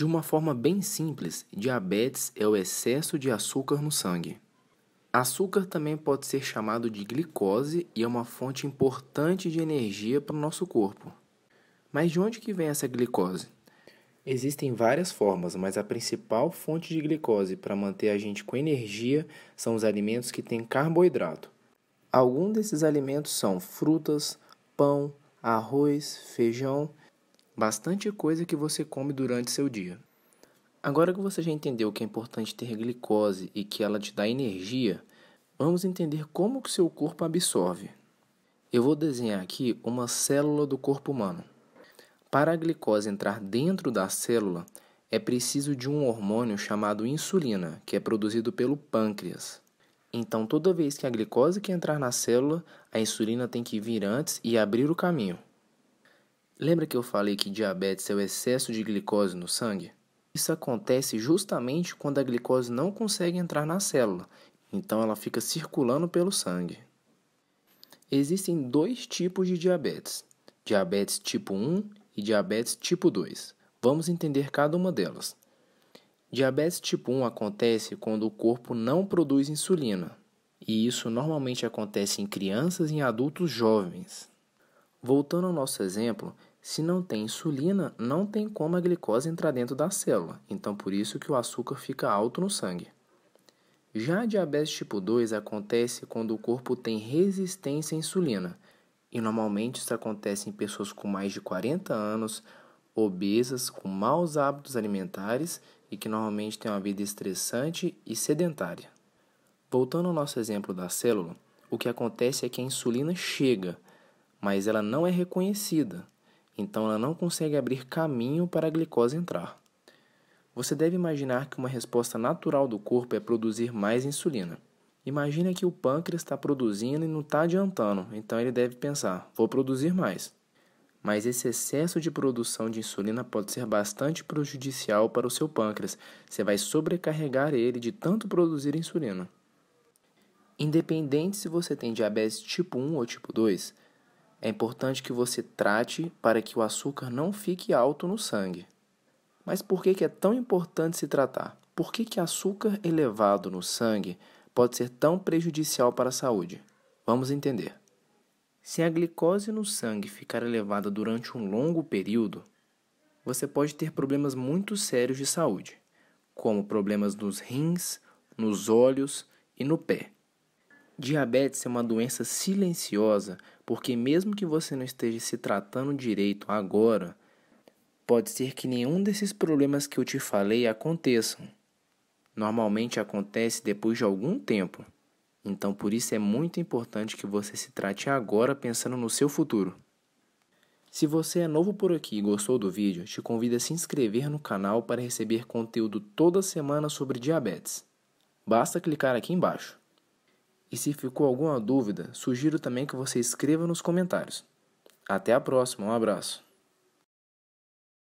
De uma forma bem simples, diabetes é o excesso de açúcar no sangue. Açúcar também pode ser chamado de glicose e é uma fonte importante de energia para o nosso corpo. Mas de onde que vem essa glicose? Existem várias formas, mas a principal fonte de glicose para manter a gente com energia são os alimentos que têm carboidrato. Alguns desses alimentos são frutas, pão, arroz, feijão bastante coisa que você come durante seu dia. Agora que você já entendeu que é importante ter glicose e que ela te dá energia, vamos entender como que seu corpo absorve. Eu vou desenhar aqui uma célula do corpo humano. Para a glicose entrar dentro da célula, é preciso de um hormônio chamado insulina, que é produzido pelo pâncreas. Então, toda vez que a glicose quer entrar na célula, a insulina tem que vir antes e abrir o caminho. Lembra que eu falei que diabetes é o excesso de glicose no sangue? Isso acontece justamente quando a glicose não consegue entrar na célula, então ela fica circulando pelo sangue. Existem dois tipos de diabetes: diabetes tipo 1 e diabetes tipo 2. Vamos entender cada uma delas. Diabetes tipo 1 acontece quando o corpo não produz insulina, e isso normalmente acontece em crianças e em adultos jovens. Voltando ao nosso exemplo, se não tem insulina, não tem como a glicose entrar dentro da célula, então por isso que o açúcar fica alto no sangue. Já a diabetes tipo 2 acontece quando o corpo tem resistência à insulina, e normalmente isso acontece em pessoas com mais de 40 anos, obesas, com maus hábitos alimentares e que normalmente têm uma vida estressante e sedentária. Voltando ao nosso exemplo da célula, o que acontece é que a insulina chega, mas ela não é reconhecida, então ela não consegue abrir caminho para a glicose entrar. Você deve imaginar que uma resposta natural do corpo é produzir mais insulina. Imagina que o pâncreas está produzindo e não está adiantando, então ele deve pensar: vou produzir mais. Mas esse excesso de produção de insulina pode ser bastante prejudicial para o seu pâncreas, você vai sobrecarregar ele de tanto produzir insulina. Independente se você tem diabetes tipo 1 ou tipo 2, é importante que você trate para que o açúcar não fique alto no sangue. Mas por que, é tão importante se tratar? Por que, que açúcar elevado no sangue pode ser tão prejudicial para a saúde? Vamos entender. Se a glicose no sangue ficar elevada durante um longo período, você pode ter problemas muito sérios de saúde, como problemas nos rins, nos olhos e no pé. Diabetes é uma doença silenciosa, porque mesmo que você não esteja se tratando direito agora, pode ser que nenhum desses problemas que eu te falei aconteçam. Normalmente acontece depois de algum tempo. Então, por isso é muito importante que você se trate agora pensando no seu futuro. Se você é novo por aqui e gostou do vídeo, te convido a se inscrever no canal para receber conteúdo toda semana sobre diabetes. Basta clicar aqui embaixo. E se ficou alguma dúvida, sugiro também que você escreva nos comentários. Até a próxima, um abraço.